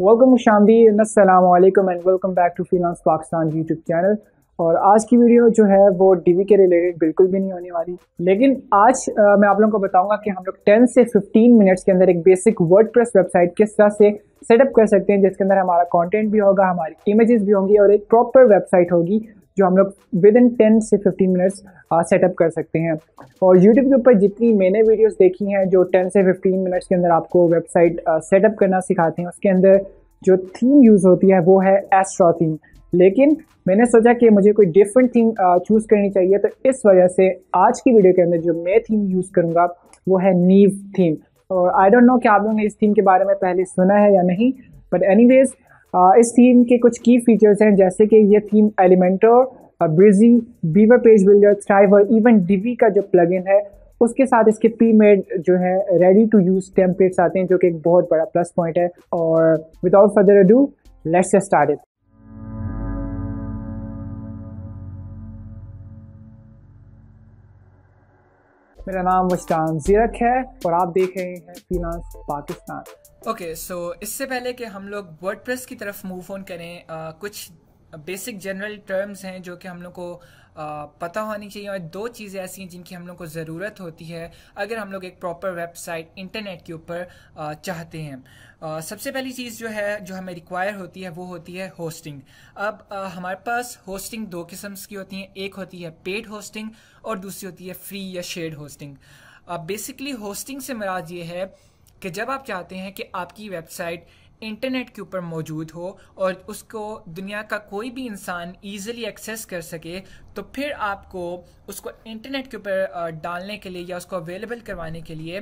welcome Shami Aslam and welcome back to freelance Pakistan YouTube channel और आज की वीडियो जो है वो डीवी के रिलेटेड बिल्कुल भी नहीं होने वाली लेकिन आज आ, मैं आप लोगों को बताऊंगा कि हम लोग 10 से 15 मिनट्स के अंदर एक बेसिक वर्ड वेबसाइट किस तरह से सेटअप कर सकते हैं जिसके अंदर हमारा कंटेंट भी होगा हमारी इमेजेस भी होंगी और एक प्रॉपर वेबसाइट होगी जो हम लोग विद इन टेन से फिफ्टीन मिनट्स सेटअप कर सकते हैं और यूट्यूब के ऊपर जितनी मैंने वीडियोस देखी हैं जो टेन से फिफ्टीन मिनट्स के अंदर आपको वेबसाइट सेटअप करना सिखाते हैं उसके अंदर जो थीम यूज़ होती है वो है एस्ट्रा थीम लेकिन मैंने सोचा कि मुझे कोई डिफरेंट थीम चूज़ करनी चाहिए तो इस वजह से आज की वीडियो के अंदर जो मैं थीम यूज़ करूँगा वो है नीव थीम और आई डोंट नो कि आप लोगों ने इस थीम के बारे में पहले सुना है या नहीं बट एनी वेज इस थीम के कुछ की फीचर्स हैं जैसे कि ये theme Elementor Brizy Beaver page builder Thrive और इवन डिवी का जो प्लगइन है उसके साथ इसके प्री मेड जो है रेडी टू यूज टेम्पलेट्स आते हैं जो कि एक बहुत बड़ा प्लस पॉइंट है और without further do let's start it मेरा नाम मुश्तान जीरक है और आप देख रहे हैं फ्रीलांस पाकिस्तान ओके सो इससे पहले कि हम लोग वर्ड की तरफ मूव ऑन करें आ, uh, कुछ बेसिक जनरल टर्म्स हैं जो कि हम लोग को आ, uh, पता होनी चाहिए और दो चीज़ें ऐसी हैं जिनकी हम लोग को ज़रूरत होती है अगर हम लोग एक प्रॉपर वेबसाइट इंटरनेट के ऊपर uh, चाहते हैं आ, सबसे पहली चीज़ जो है जो हमें रिक्वायर होती है वो होती है होस्टिंग अब आ, हमारे पास होस्टिंग दो किस्म की होती हैं एक होती है पेड होस्टिंग और दूसरी होती है फ्री या शेड होस्टिंग बेसिकली होस्टिंग से मराज ये है कि जब आप चाहते हैं कि आपकी वेबसाइट इंटरनेट के ऊपर मौजूद हो और उसको दुनिया का कोई भी इंसान इजीली एक्सेस कर सके तो फिर आपको उसको इंटरनेट के ऊपर डालने के लिए या उसको अवेलेबल करवाने के लिए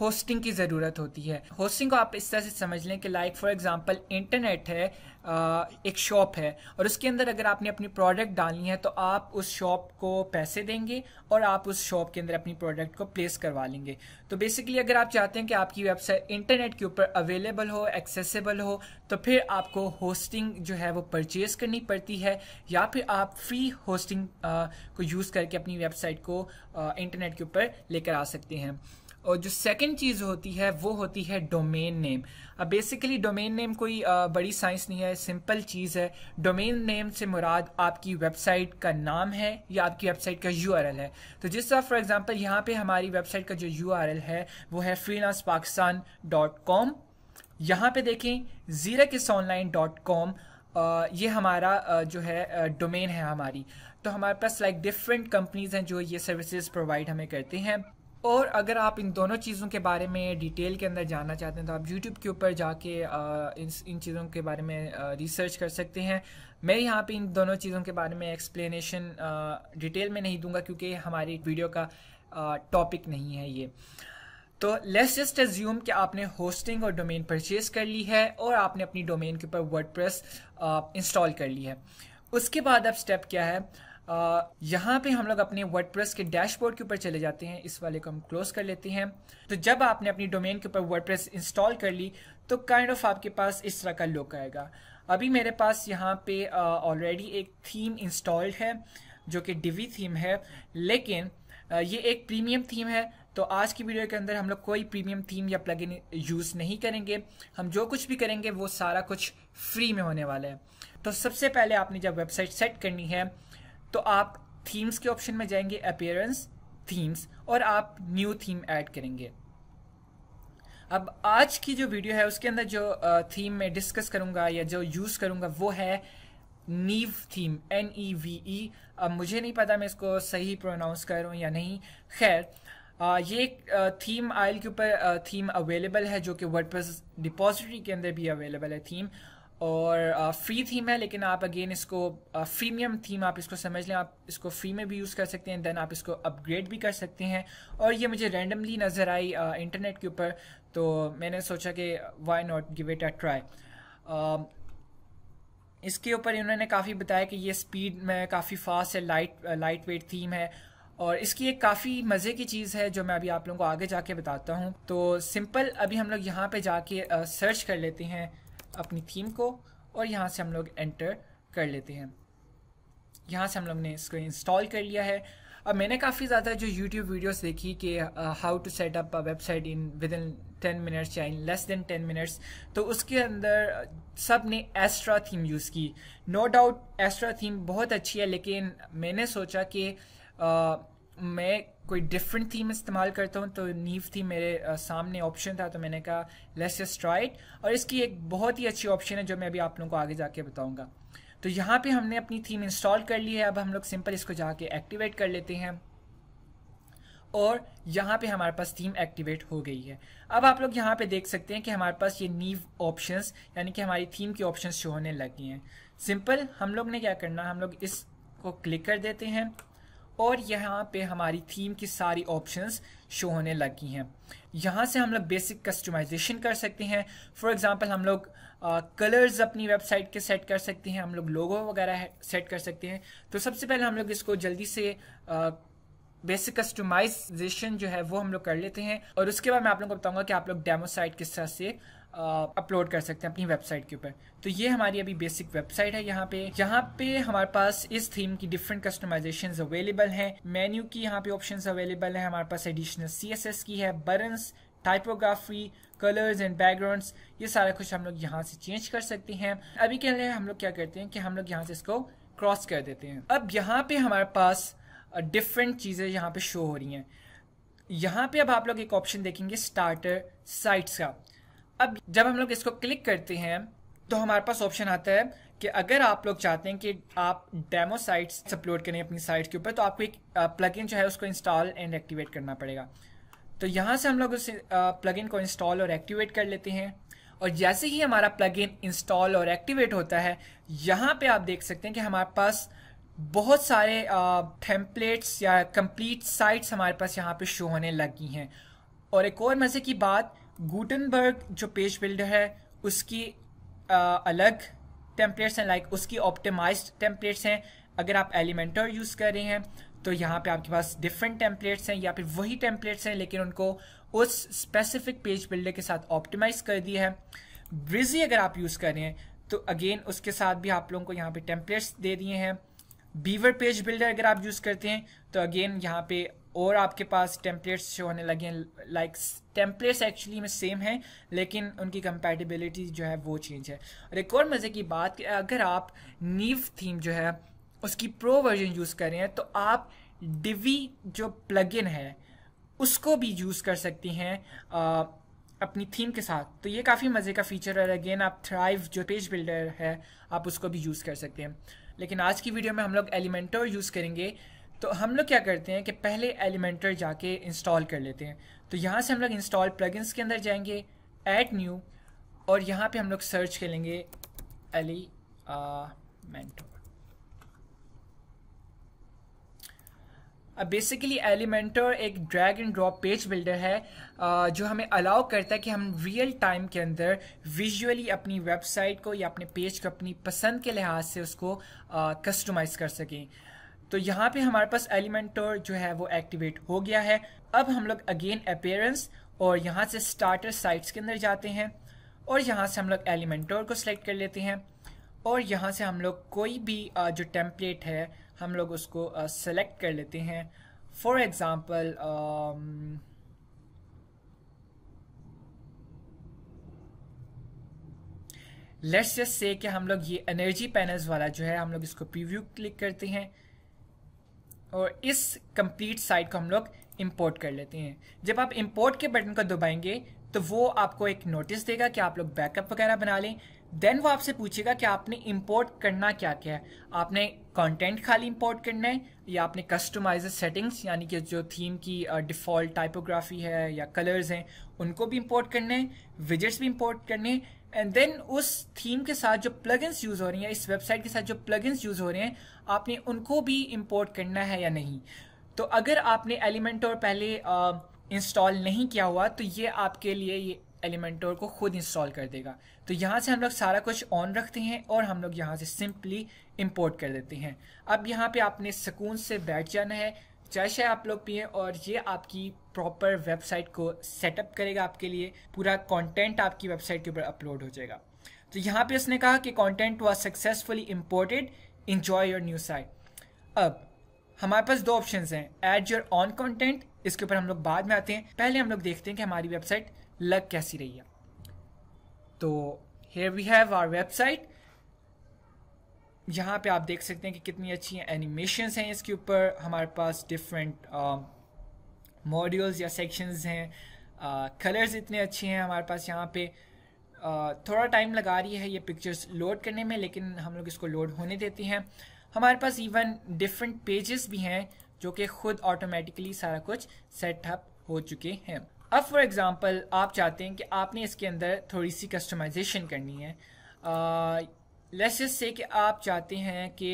होस्टिंग की ज़रूरत होती है होस्टिंग को आप इस तरह से समझ लें कि लाइक फॉर एग्जांपल इंटरनेट है एक शॉप है और उसके अंदर अगर आपने अपनी प्रोडक्ट डालनी है तो आप उस शॉप को पैसे देंगे और आप उस शॉप के अंदर अपनी प्रोडक्ट को प्लेस करवा लेंगे तो बेसिकली अगर आप चाहते हैं कि आपकी वेबसाइट इंटरनेट के ऊपर अवेलेबल हो एक्सेसिबल हो तो फिर आपको होस्टिंग जो है वो परचेज़ करनी पड़ती है या फिर आप फ्री होस्टिंग को यूज़ करके अपनी वेबसाइट को इंटरनेट के ऊपर लेकर आ सकते हैं और जो सेकंड चीज़ होती है वो होती है डोमेन नेम अब बेसिकली डोमेन नेम कोई बड़ी साइंस नहीं है सिंपल चीज़ है डोमेन नेम से मुराद आपकी वेबसाइट का नाम है या आपकी वेबसाइट का यू है तो जिस तरह फॉर एग्ज़ाम्पल यहाँ पे हमारी वेबसाइट का जो यू है वो है फ्री पाकिस्तान डॉट कॉम यहाँ पे देखें ज़ीरा किस ऑनलाइन डॉट कॉम ये हमारा जो है डोमेन है हमारी तो हमारे पास लाइक डिफरेंट कंपनीज़ हैं जो ये सर्विसेज प्रोवाइड हमें करते हैं और अगर आप इन दोनों चीज़ों के बारे में डिटेल के अंदर जानना चाहते हैं तो आप यूट्यूब के ऊपर जाके इन इन चीज़ों के बारे में रिसर्च कर सकते हैं मैं यहाँ पे इन दोनों चीज़ों के बारे में एक्सप्लेनेशन डिटेल में नहीं दूंगा क्योंकि हमारी वीडियो का टॉपिक नहीं है ये तो लेस जस्ट एज्यूम कि आपने होस्टिंग और डोमेन परचेज कर ली है और आपने अपनी डोमेन के ऊपर वर्ड इंस्टॉल कर ली है उसके बाद अब स्टेप क्या है यहाँ पे हम लोग अपने वर्डप्रेस के डैशबोर्ड के ऊपर चले जाते हैं इस वाले को हम क्लोज कर लेते हैं तो जब आपने अपनी डोमेन के ऊपर वर्डप्रेस इंस्टॉल कर ली तो काइंड kind ऑफ of आपके पास इस तरह का लुक आएगा अभी मेरे पास यहाँ पे ऑलरेडी एक थीम इंस्टॉल्ड है जो कि डिवी थीम है लेकिन ये एक प्रीमियम थीम है तो आज की वीडियो के अंदर हम लोग कोई प्रीमियम थीम या प्लगइन यूज़ नहीं करेंगे हम जो कुछ भी करेंगे वो सारा कुछ फ्री में होने वाला है तो सबसे पहले आपने जब वेबसाइट सेट करनी है तो आप थीम्स के ऑप्शन में जाएंगे अपेयरेंस थीम्स और आप न्यू थीम ऐड करेंगे अब आज की जो वीडियो है उसके अंदर जो थीम में डिस्कस करूंगा या जो यूज़ करूंगा वो है Neve theme N E V E अब मुझे नहीं पता मैं इसको सही प्रोनाउंस कर रहा हूँ या नहीं खैर ये थीम आयल के ऊपर थीम अवेलेबल है जो कि वर्ड डिपॉजिटरी के अंदर भी अवेलेबल है थीम और फ्री uh, थीम है लेकिन आप अगेन इसको फ्रीमियम uh, थीम आप इसको समझ लें आप इसको फ्री में भी यूज़ कर सकते हैं देन आप इसको अपग्रेड भी कर सकते हैं और ये मुझे रैंडमली नज़र आई इंटरनेट uh, के ऊपर तो मैंने सोचा कि why not give it a try इसके ऊपर इन्होंने काफ़ी बताया कि ये स्पीड में काफ़ी फास्ट है लाइट लाइट वेट थीम है और इसकी एक काफ़ी मज़े की चीज़ है जो मैं अभी आप लोगों को आगे जाके बताता हूँ तो सिंपल अभी हम लोग यहाँ पे जाके सर्च कर लेते हैं अपनी थीम को और यहाँ से हम लोग एंटर कर लेते हैं यहाँ से हम लोग ने इसको इंस्टॉल कर लिया है अब मैंने काफ़ी ज़्यादा जो YouTube वीडियोस देखी कि how to set up a website in within ten minutes या in less than ten minutes तो उसके अंदर uh, सब ने एस्ट्रा थीम यूज़ की नो डाउट एस्ट्रा थीम बहुत अच्छी है लेकिन मैंने सोचा कि uh, मैं कोई डिफरेंट थीम इस्तेमाल करता हूँ तो नीव थी मेरे आ, सामने ऑप्शन था तो मैंने कहा लेस जस्ट ट्राई और इसकी एक बहुत ही अच्छी ऑप्शन है जो मैं अभी आप लोगों को आगे जाके बताऊँगा तो यहाँ पे हमने अपनी थीम इंस्टॉल कर ली है अब हम लोग सिंपल इसको जाके एक्टिवेट कर लेते हैं और यहाँ पे हमारे पास थीम एक्टिवेट हो गई है अब आप लोग यहाँ पे देख सकते हैं कि हमारे पास ये नीव ऑप्शंस यानी कि हमारी थीम के ऑप्शंस शो होने लगी हैं सिंपल हम लोग ने क्या करना हम लोग इसको क्लिक कर देते हैं और यहाँ पे हमारी थीम की सारी ऑप्शंस शो होने लगी हैं यहाँ से हम लोग बेसिक कस्टमाइजेशन कर सकते हैं फॉर एग्जांपल हम लोग कलर्स अपनी वेबसाइट के सेट कर सकते हैं हम लोग लोगो वगैरह सेट कर सकते हैं तो सबसे पहले हम लोग इसको जल्दी से बेसिक कस्टमाइजेशन जो है वो हम लोग कर लेते हैं और उसके बाद मैं आप लोग को बताऊँगा कि आप लोग डेमो साइट किस तरह से अपलोड कर सकते हैं अपनी वेबसाइट के ऊपर तो ये हमारी अभी बेसिक वेबसाइट है यहाँ पे यहाँ पे हमारे पास इस थीम की डिफरेंट कस्टमाइजेशन अवेलेबल हैं मेन्यू की यहाँ पे ऑप्शन अवेलेबल है हमारे पास एडिशनल सीएसएस की है बर्नस टाइपोग्राफी कलर्स एंड बैकग्राउंड्स ये सारा कुछ हम लोग यहाँ से चेंज कर सकते हैं अभी के लिए हम लोग क्या करते हैं कि हम लोग यहाँ से इसको क्रॉस कर देते हैं अब यहाँ पे हमारे पास डिफरेंट चीज़ें यहाँ पे शो हो रही हैं यहाँ पे अब आप लोग एक ऑप्शन देखेंगे स्टार्टर साइट्स का अब जब हम लोग इसको क्लिक करते हैं तो हमारे पास ऑप्शन आता है कि अगर आप लोग चाहते हैं कि आप डेमो साइट्स अपलोड करें अपनी साइट के ऊपर तो आपको एक प्लग जो है उसको इंस्टॉल एंड एक्टिवेट करना पड़ेगा तो यहाँ से हम लोग उस प्लग को इंस्टॉल और एक्टिवेट कर लेते हैं और जैसे ही हमारा प्लग इंस्टॉल और एक्टिवेट होता है यहाँ पे आप देख सकते हैं कि हमारे पास बहुत सारे टेम्पलेट्स या कंप्लीट साइट्स हमारे पास यहाँ पे शो होने लगी हैं और एक और मज़े की बात गुटनबर्ग जो पेज बिल्डर है उसकी आ, अलग टेम्पलेट्स हैं लाइक उसकी ऑप्टिमाइज टेम्पलेट्स हैं अगर आप एलिमेंटर यूज़ कर रहे हैं तो यहाँ पे आपके पास डिफरेंट टेम्पलेट्स हैं या फिर वही टेम्पलेट्स हैं लेकिन उनको उस स्पेसिफिक पेज बिल्डर के साथ ऑप्टिमाइज कर दिया है ब्रिजी अगर आप यूज़ कर रहे हैं तो अगेन उसके साथ भी आप लोगों को यहाँ पे टेम्पलेट्स दे दिए हैं बीवर पेज बिल्डर अगर आप यूज़ करते हैं तो अगेन यहाँ पे और आपके पास टेम्पलेट्स शो होने लगे हैं लाइक टेम्पलेट्स एक्चुअली में सेम हैं लेकिन उनकी कंपेटिबिलिटी जो है वो चेंज है और एक और मज़े की बात कि अगर आप नीव थीम जो है उसकी प्रो वर्जन यूज़ करें तो आप डिवी जो प्लगइन है उसको भी यूज़ कर सकती हैं अपनी थीम के साथ तो ये काफ़ी मज़े का फीचर है अगेन आप थ्राइव जो पेज बिल्डर है आप उसको भी यूज़ कर सकते हैं लेकिन आज की वीडियो में हम लोग एलिमेंटो यूज़ करेंगे तो हम लोग क्या करते हैं कि पहले एलिमेंटर जाके इंस्टॉल कर लेते हैं तो यहाँ से हम लोग इंस्टॉल प्लगइन्स के अंदर जाएंगे ऐड न्यू और यहाँ पे हम लोग सर्च कर लेंगे एलिमेंटो अब बेसिकली एलिमेंटर एक drag and drop page builder है uh, जो हमें अलाउ करता है कि हम रियल टाइम के अंदर विजुअली अपनी वेबसाइट को या अपने पेज को अपनी पसंद के लिहाज से उसको कस्टमाइज़ uh, कर सकें तो यहाँ पे हमारे पास एलिमेंटर जो है वो एक्टिवेट हो गया है अब हम लोग अगेन अपेयरेंस और यहाँ से स्टार्टर साइट्स के अंदर जाते हैं और यहाँ से हम लोग एलिमेंटर को सिलेक्ट कर लेते हैं और यहाँ से हम लोग कोई भी जो टेम्पलेट है हम लोग उसको सेलेक्ट कर लेते हैं for example let's just say कि हम लोग ये एनर्जी पैनल्स वाला जो है हम लोग इसको प्रीव्यू क्लिक करते हैं और इस कंप्लीट साइट को हम लोग इंपोर्ट कर लेते हैं जब आप इंपोर्ट के बटन को दबाएंगे तो वो आपको एक नोटिस देगा कि आप लोग बैकअप वगैरह बना लें देन वो आपसे पूछेगा कि आपने इंपोर्ट करना क्या क्या है आपने कंटेंट खाली इंपोर्ट करना है या आपने कस्टमाइज सेटिंग्स यानी कि जो थीम की डिफ़ॉल्ट टाइपोग्राफी है या कलर्स हैं उनको भी इंपोर्ट करना है विजिट्स भी इंपोर्ट करने हैं एंड देन उस थीम के साथ जो प्लगइन्स यूज़ हो रही हैं इस वेबसाइट के साथ जो प्लगइन्स यूज़ हो रहे हैं आपने उनको भी इम्पोर्ट करना है या नहीं तो अगर आपने एलिमेंट और पहले इंस्टॉल नहीं किया हुआ तो ये आपके लिए ये एलिमेंटोर को खुद इंस्टॉल कर देगा तो यहाँ से हम लोग सारा कुछ ऑन रखते हैं और हम लोग यहाँ से सिंपली इंपोर्ट कर देते हैं अब यहाँ पे आपने सुकून से बैठ जाना है चाय शाय आप लोग पिए और ये आपकी प्रॉपर वेबसाइट को सेटअप करेगा आपके लिए पूरा कॉन्टेंट आपकी वेबसाइट के ऊपर अपलोड हो जाएगा तो यहाँ पर उसने कहा कि content was successfully imported enjoy your new site अब हमारे पास दो ऑप्शंस हैं एड योर ऑन कंटेंट इसके ऊपर हम लोग बाद में आते हैं पहले हम लोग देखते हैं कि हमारी वेबसाइट लग कैसी रही है तो here we have our website यहाँ पे आप देख सकते हैं कि कितनी अच्छी एनिमेशंस हैं इसके ऊपर हमारे पास डिफरेंट मॉड्यूल्स um, या सेक्शंस हैं कलर्स uh, इतने अच्छे हैं हमारे पास यहाँ पे uh, थोड़ा टाइम लगा रही है ये पिक्चर्स लोड करने में लेकिन हम लोग इसको लोड होने देते हैं हमारे पास इवन डिफरेंट पेजेस भी हैं जो कि खुद ऑटोमेटिकली सारा कुछ सेटअप हो चुके हैं अब फॉर एग्ज़ाम्पल आप चाहते हैं कि आपने इसके अंदर थोड़ी सी कस्टमाइजेशन करनी है लेट्स जस्ट से कि आप चाहते हैं कि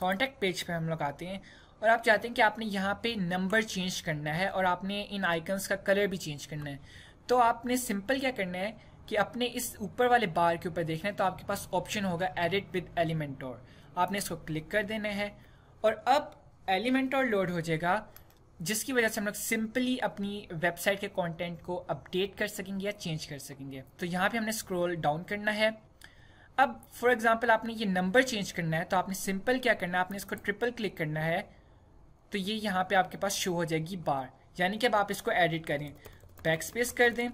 कॉन्टेक्ट पेज पे हम लोग आते हैं और आप चाहते हैं कि आपने यहाँ पे नंबर चेंज करना है और आपने इन आइकन्स का कलर भी चेंज करना है तो आपने सिंपल क्या करना है कि अपने इस ऊपर वाले बार के ऊपर देखना है तो आपके पास ऑप्शन होगा एडिट विद एलिमेंटोर आपने इसको क्लिक कर देना है और अब एलिमेंटोर लोड हो जाएगा जिसकी वजह से हम लोग सिंपली अपनी वेबसाइट के कंटेंट को अपडेट कर सकेंगे या चेंज कर सकेंगे तो यहाँ पे हमने स्क्रॉल डाउन करना है अब फॉर एग्जांपल आपने ये नंबर चेंज करना है तो आपने सिंपल क्या करना है आपने इसको ट्रिपल क्लिक करना है तो ये यहाँ पे आपके पास शो हो जाएगी बार यानी कि अब आप इसको एडिट करें बैक स्पेस कर दें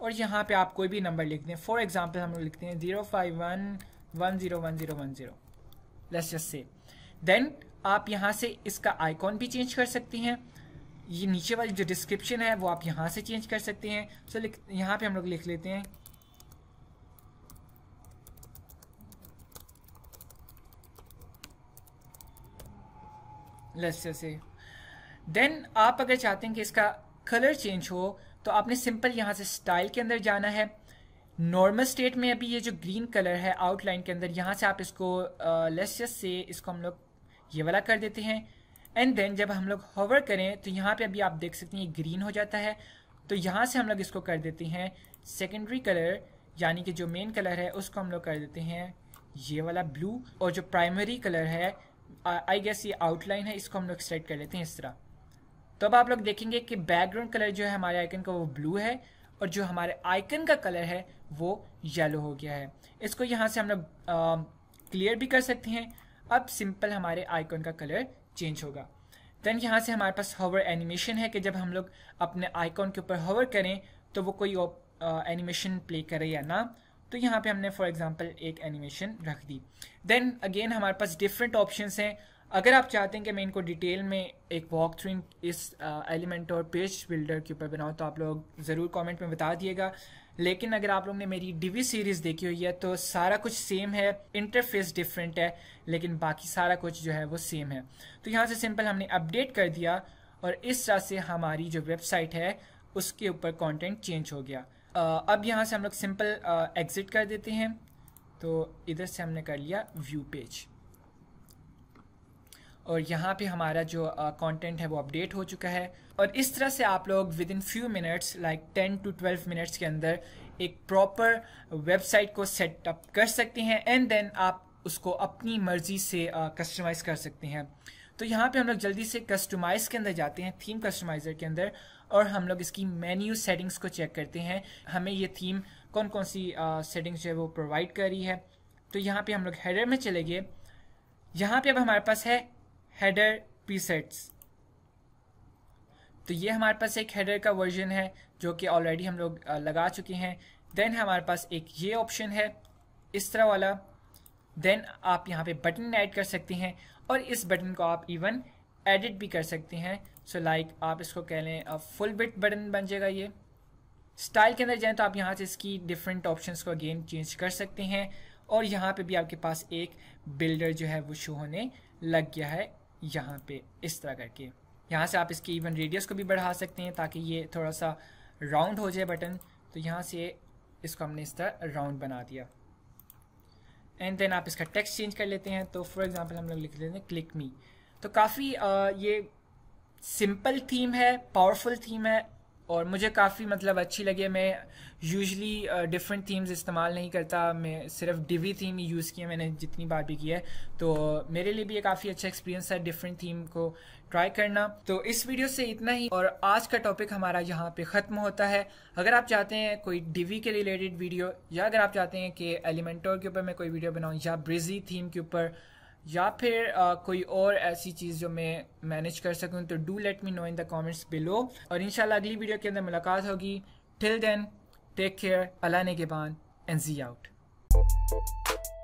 और यहाँ पर आप कोई भी नंबर लिख दें फॉर एग्जाम्पल हम लोग लिखते हैं zero five one one zero one zero one zero से देन आप यहाँ से इसका आइकॉन भी चेंज कर सकती हैं ये नीचे वाली जो डिस्क्रिप्शन है वो आप यहाँ से चेंज कर सकते हैं सो लिख यहाँ पे हम लोग लिख लेते हैं लस्य से देन आप अगर चाहते हैं कि इसका कलर चेंज हो तो आपने सिंपल यहाँ से स्टाइल के अंदर जाना है नॉर्मल स्टेट में अभी ये जो ग्रीन कलर है आउटलाइन के अंदर यहाँ से आप इसको लेट्स uh, से इसको हम लोग ये वाला कर देते हैं एंड देन जब हम लोग होवर करें तो यहाँ पे अभी आप देख सकते हैं ये ग्रीन हो जाता है तो यहाँ से हम लोग इसको कर देते हैं सेकेंडरी कलर यानी कि जो मेन कलर है उसको हम लोग कर देते हैं ये वाला ब्लू और जो प्राइमरी कलर है आई गेस ये आउटलाइन है इसको हम लोग सेट कर लेते हैं इस तरह तो अब आप लोग देखेंगे कि बैकग्राउंड कलर जो है हमारे आइकन का वो ब्लू है और जो हमारे आइकन का कलर है वो येलो हो गया है इसको यहाँ से हम लोग क्लियर भी कर सकते हैं अब सिंपल हमारे आइकन का कलर चेंज होगा देन यहाँ से हमारे पास हवर एनिमेशन है कि जब हम लोग अपने आइकॉन के ऊपर हॉवर करें तो वो कोई एनिमेशन प्ले करे या ना तो यहाँ पे हमने फॉर एग्जांपल एक एनिमेशन रख दी देन अगेन हमारे पास डिफरेंट ऑप्शंस हैं अगर आप चाहते हैं कि मैं इनको डिटेल में एक वॉक थ्रू इस एलिमेंट और पेज बिल्डर के ऊपर बनाऊँ तो आप लोग ज़रूर कॉमेंट में बता दिएगा लेकिन अगर आप लोग ने मेरी डिवी सीरीज़ देखी हुई है तो सारा कुछ सेम है इंटरफेस डिफरेंट है लेकिन बाकी सारा कुछ जो है वो सेम है तो यहाँ से सिंपल हमने अपडेट कर दिया और इस तरह से हमारी जो वेबसाइट है उसके ऊपर कंटेंट चेंज हो गया अब यहाँ से हम लोग सिंपल एग्ज़िट कर देते हैं तो इधर से हमने कर लिया व्यू पेज और यहाँ पे हमारा जो कंटेंट है वो अपडेट हो चुका है और इस तरह से आप लोग within few minutes like ten to twelve minutes के अंदर एक प्रॉपर वेबसाइट को सेटअप कर सकते हैं एंड देन आप उसको अपनी मर्जी से कस्टमाइज uh, कर सकते हैं तो यहाँ पे हम लोग जल्दी से कस्टमाइज के अंदर जाते हैं थीम कस्टमाइजर के अंदर और हम लोग इसकी मेन्यू सेटिंग्स को चेक करते हैं हमें ये थीम कौन कौन सी सेटिंग्स uh, जो है वो प्रोवाइड कर रही है तो यहाँ पे हम लोग हेडर में चले गए यहाँ पे अब हमारे पास है हेडर प्रीसेट्स तो ये हमारे पास एक हेडर का वर्जन है जो कि ऑलरेडी हम लोग लगा चुके हैं देन हमारे पास एक ये ऑप्शन है इस तरह वाला देन आप यहाँ पे बटन ऐड कर सकते हैं और इस बटन को आप इवन एडिट भी कर सकते हैं सो so लाइक like, आप इसको कह लें फुल बिट बटन बन जाएगा ये स्टाइल के अंदर जाएँ तो आप यहाँ से इसकी डिफरेंट ऑप्शन को अगेन चेंज कर सकते हैं और यहाँ पे भी आपके पास एक बिल्डर जो है वो शो होने लग गया है यहाँ पे इस तरह करके यहाँ से आप इसकी इवन रेडियस को भी बढ़ा सकते हैं ताकि ये थोड़ा सा राउंड हो जाए बटन तो यहाँ से इसको हमने इस तरह राउंड बना दिया एंड देन आप इसका टेक्स्ट चेंज कर लेते हैं तो फॉर एग्जांपल हम लोग लिख लेते हैं क्लिक मी तो काफ़ी ये सिंपल थीम है पावरफुल थीम है और मुझे काफ़ी मतलब अच्छी लगी मैं यूजली डिफरेंट थीम्स इस्तेमाल नहीं करता मैं सिर्फ डिवी थीम ही यूज़ किया मैंने जितनी बार भी की है तो मेरे लिए भी ये काफ़ी अच्छा एक्सपीरियंस है डिफरेंट थीम को ट्राई करना तो इस वीडियो से इतना ही और आज का टॉपिक हमारा यहाँ पे ख़त्म होता है अगर आप चाहते हैं कोई डिवी के रिलेटेड वीडियो या अगर आप चाहते हैं कि एलिमेंटोर के ऊपर मैं कोई वीडियो बनाऊँ या ब्रिजी थीम के ऊपर या फिर आ, uh, कोई और ऐसी चीज़ जो मैं मैनेज कर सकूँ तो do let me know in the comments below और इन अगली वीडियो के अंदर मुलाकात होगी टिल देन टेक केयर अलाने के बाद एंड जी आउट